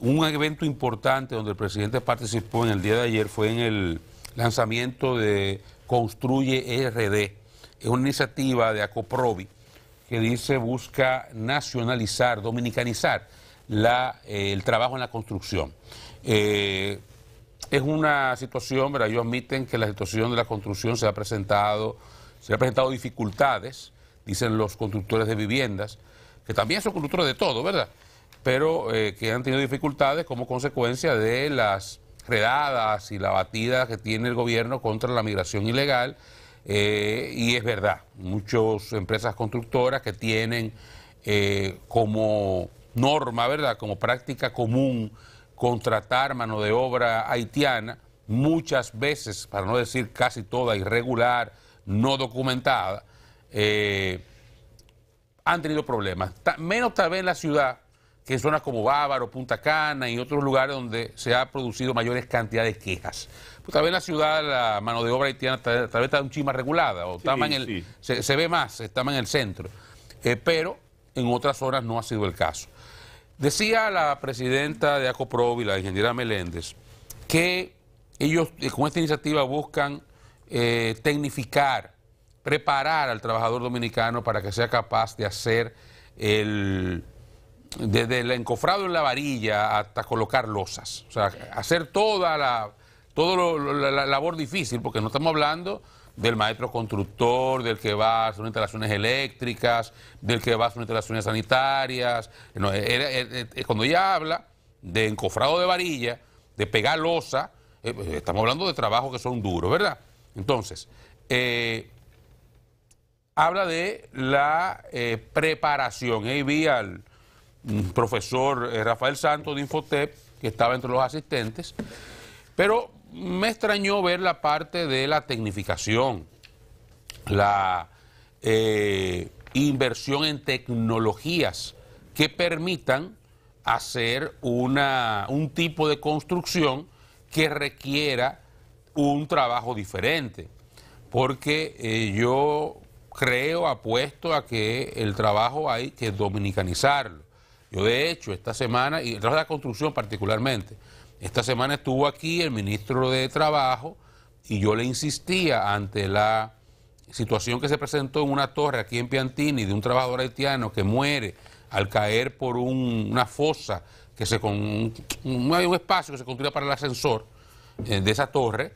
Un evento importante donde el presidente participó en el día de ayer fue en el lanzamiento de Construye RD. Es una iniciativa de Acoprovi que dice busca nacionalizar, dominicanizar la, eh, el trabajo en la construcción. Eh, es una situación, ¿verdad? ellos admiten que la situación de la construcción se ha presentado, se ha presentado dificultades, dicen los constructores de viviendas, que también son constructores de todo, ¿verdad? pero eh, que han tenido dificultades como consecuencia de las redadas y la batida que tiene el gobierno contra la migración ilegal. Eh, y es verdad, muchas empresas constructoras que tienen eh, como norma, ¿verdad? Como práctica común contratar mano de obra haitiana, muchas veces, para no decir casi toda, irregular, no documentada, han tenido problemas. menos tal vez en la ciudad, que en zonas como Bávaro, Punta Cana y otros lugares donde se ha producido mayores cantidades de quejas. Pues tal vez la ciudad la mano de obra haitiana tal, vez está un chima regulada, o se, ve más, está en el centro. Eh, pero en otras zonas no ha sido el caso. Decía la presidenta de ACOPROVI, la ingeniera Meléndez, que ellos eh, con esta iniciativa buscan eh, tecnificar, preparar al trabajador dominicano para que sea capaz de hacer el desde el encofrado en la varilla hasta colocar losas. O sea, hacer toda la, todo la, labor difícil, porque no estamos hablando del maestro constructor, del que va a hacer instalaciones eléctricas, del que va a hacer instalaciones sanitarias. Eh, eh, eh, cuando ella habla de encofrado de varilla, de pegar losa, pues, estamos hablando de trabajos que son duros, ¿verdad? Entonces, habla de la preparación. Ahí vi al profesor eh, Rafael Santos de Infotep, que estaba entre los asistentes, pero me extrañó ver la parte de la tecnificación, la eh, inversión en tecnologías que permitan hacer una, un tipo de construcción que requiera un trabajo diferente, porque eh, yo creo, apuesto a que el trabajo hay que dominicanizarlo. Yo de hecho esta semana, y tras la construcción particularmente, esta semana estuvo aquí el ministro de Trabajo y yo le insistía ante la situación que se presentó en una torre aquí en Piantini de un trabajador haitiano que muere al caer por una fosa que se con un, un espacio que se construía para el ascensor eh, de esa torre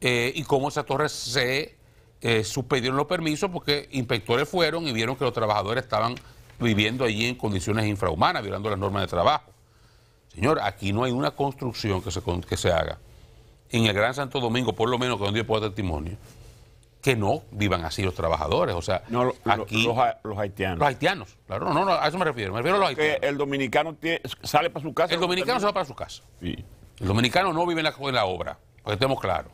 eh, y cómo esa torre se eh, suspendieron los permisos porque inspectores fueron y vieron que los trabajadores estaban viviendo allí en condiciones infrahumanas, violando las normas de trabajo. Señor, aquí no hay una construcción que se, que se haga en el Gran Santo Domingo, por lo menos que donde yo dar testimonio, que no vivan así los trabajadores. O sea, aquí, los, haitianos. Los haitianos, claro. No, no, a eso me refiero. Me refiero a los haitianos. el dominicano sale para su casa. El dominicano sale para su casa. Sí. El dominicano no vive en la, obra, para que estemos claros.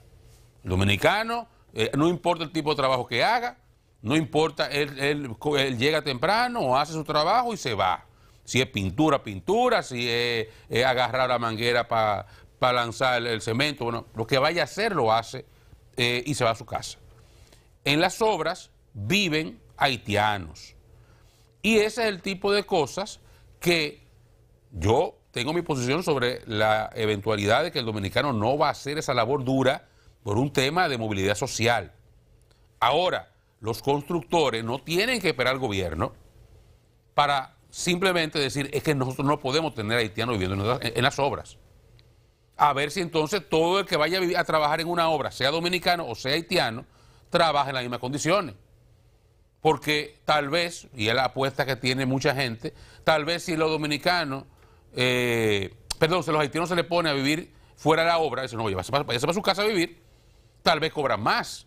El dominicano, eh, no importa el tipo de trabajo que haga, no importa, él, llega temprano, o hace su trabajo y se va. Si es pintura, pintura, si es, agarrar la manguera para lanzar el, cemento, bueno, lo que vaya a hacer lo hace eh, y se va a su casa. En las obras viven haitianos. Y ese es el tipo de cosas que yo tengo mi posición sobre la eventualidad de que el dominicano no va a hacer esa labor dura por un tema de movilidad social. Ahora, los constructores no tienen que esperar al gobierno para simplemente decir es que nosotros no podemos tener haitianos viviendo en, las obras. A ver si entonces todo el que vaya a, vivir, a trabajar en una obra, sea dominicano o sea haitiano, trabaja en las mismas condiciones. Porque tal vez, y es la apuesta que tiene mucha gente, tal vez si los dominicanos, eh, perdón, si los haitianos se LE pone a vivir fuera de la obra, eso no, se va para su casa a vivir, tal vez cobran más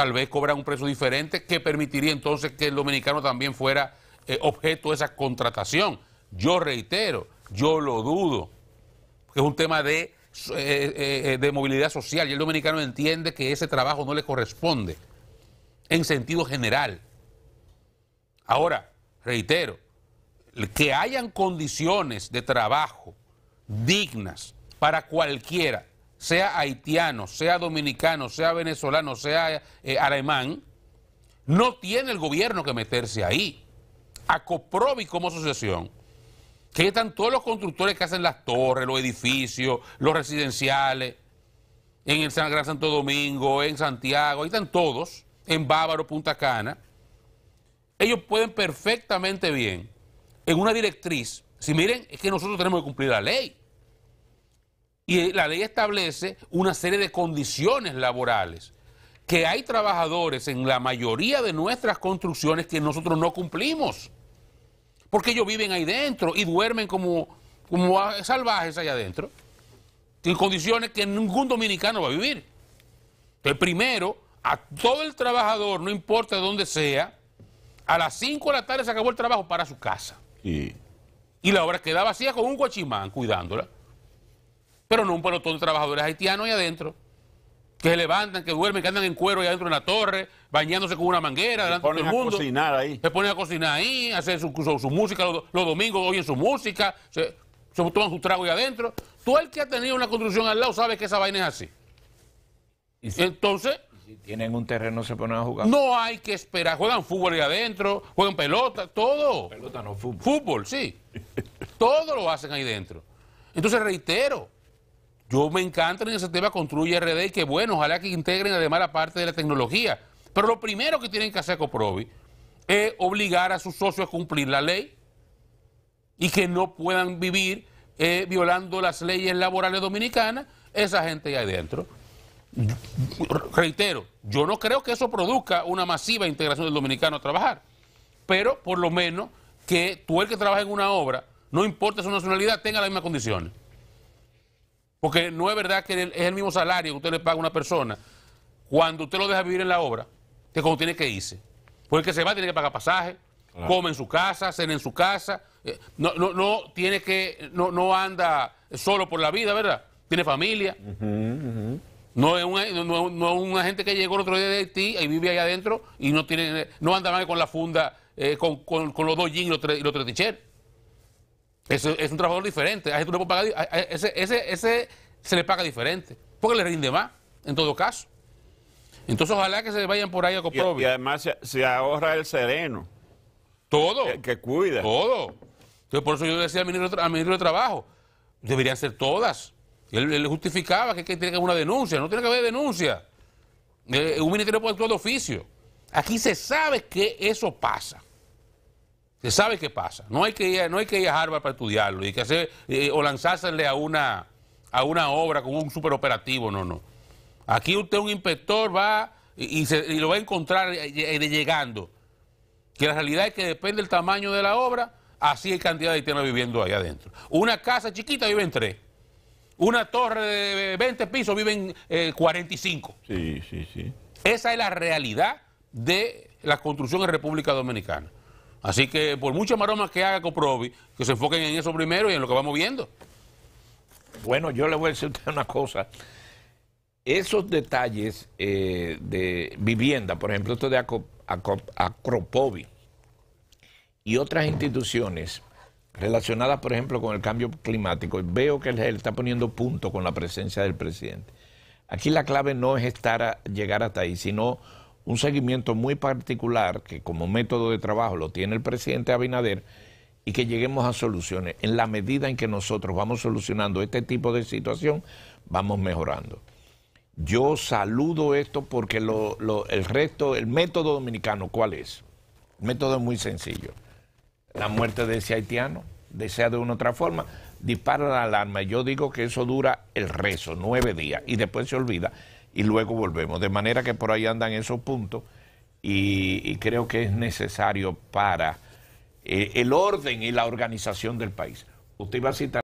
tal vez cobran un precio diferente que permitiría entonces que el dominicano también fuera eh, objeto de esa contratación. Yo reitero, yo lo dudo, es un tema de, eh, eh, de movilidad social y el dominicano entiende que ese trabajo no le corresponde en sentido general. Ahora, reitero, que hayan condiciones de trabajo dignas para cualquiera, sea haitiano, sea dominicano, sea venezolano, sea eh, alemán, no tiene el gobierno que meterse ahí. A coprobi como asociación, que están todos los constructores que hacen las torres, los edificios, los residenciales, en el Gran Santo Domingo, en Santiago, ahí están todos, en Bávaro, Punta Cana. Ellos pueden perfectamente bien, en una directriz, si miren, es que nosotros tenemos que cumplir la ley. Y la ley establece una serie de condiciones laborales, que hay trabajadores en la mayoría de nuestras construcciones que nosotros no cumplimos, porque ellos viven ahí dentro y duermen como, como salvajes allá adentro, en condiciones que ningún dominicano va a vivir. Entonces, primero, a todo el trabajador, no importa dónde sea, a las 5 de la tarde se acabó el trabajo para su casa. Y la obra quedaba vacía con un guachimán cuidándola pero no un pelotón de trabajadores haitianos ahí adentro, que se levantan, que duermen, que andan en cuero ahí adentro en la torre, bañándose con una manguera, se ponen mundo. a cocinar ahí. Se ponen a cocinar ahí, hacen su, música los, domingos, oyen su música, se, toman su trago ahí adentro. Tú el que ha tenido una construcción al lado sabe que esa vaina es así. ¿Y Entonces... si tienen un terreno, se ponen a jugar. No hay que esperar. Juegan fútbol ahí adentro, juegan pelota, todo. Pelota no, fútbol. Fútbol, sí. todo lo hacen ahí dentro. Entonces reitero, yo me encanta en ese tema, construye RD y que bueno, ojalá que integren además la parte de la tecnología. Pero lo primero que tienen que hacer Coprovi es obligar a sus socios a cumplir la ley y que no puedan vivir eh, violando las leyes laborales dominicanas, esa gente ahí dentro. Reitero, yo no creo que eso produzca una masiva integración del dominicano a trabajar, pero por lo menos que tú el que trabaja en una obra, no importa su nacionalidad, tenga las mismas condiciones. Porque no es verdad que es el mismo salario que usted le paga a una persona cuando usted lo deja vivir en la obra que como tiene que irse. Porque el que se va tiene que pagar pasaje, come en su casa, cena en su casa. Eh, no, no, no tiene que, no, no anda solo por la vida, ¿verdad? Tiene familia. No es, un no, gente que llegó el otro día de Haití y vive ahí adentro y no tiene, no anda más con la funda, eh, con, los dos jeans y los tres, y los es un trabajador diferente. A ese, se le paga diferente, porque le rinde más, en todo caso. Entonces, ojalá que se vayan por ahí a Coprobi. Y, además se, ahorra el sereno. Todo. Que, cuida. Todo. Entonces, por eso yo decía al ministro, de Trabajo, deberían ser todas. Él, justificaba que, tiene que haber una denuncia. No tiene que haber denuncia. Eh, un ministerio puede actuar de oficio. Aquí se sabe que eso pasa. Se sabe qué pasa. No hay que ir, no hay que a Harvard para estudiarlo y que eh, o lanzársele a una, a una obra con un superoperativo. No, no. Aquí usted, un inspector, va y, lo va a encontrar eh, eh, llegando. Que la realidad es que depende del tamaño de la obra, así hay cantidad de tierra viviendo ahí adentro. Una casa chiquita viven tres. Una torre de 20 pisos viven 45. Sí, sí, sí. Esa es la realidad de la construcción en República Dominicana. Así que por muchas maromas que haga Coprovi, que se enfoquen en eso primero y en lo que vamos viendo. Bueno, yo le voy a decir a usted una cosa. Esos detalles eh, de vivienda, por ejemplo, esto de Acropovi y otras instituciones relacionadas, por ejemplo, con el cambio climático, veo que él está poniendo punto con la presencia del presidente. Aquí la clave no es estar a, llegar hasta ahí, sino un seguimiento muy particular que como método de trabajo lo tiene el presidente Abinader y que lleguemos a soluciones. En la medida en que nosotros vamos solucionando este tipo de situación, vamos mejorando. Yo saludo esto porque el resto, el método dominicano, ¿cuál es? El método muy sencillo. La muerte de ese haitiano, desea de una u otra forma, dispara la alarma. Yo digo que eso dura el rezo, nueve días, y después se olvida y luego volvemos. De manera que por ahí andan esos puntos y, creo que es necesario para eh, el orden y la organización del país. Usted iba a citar.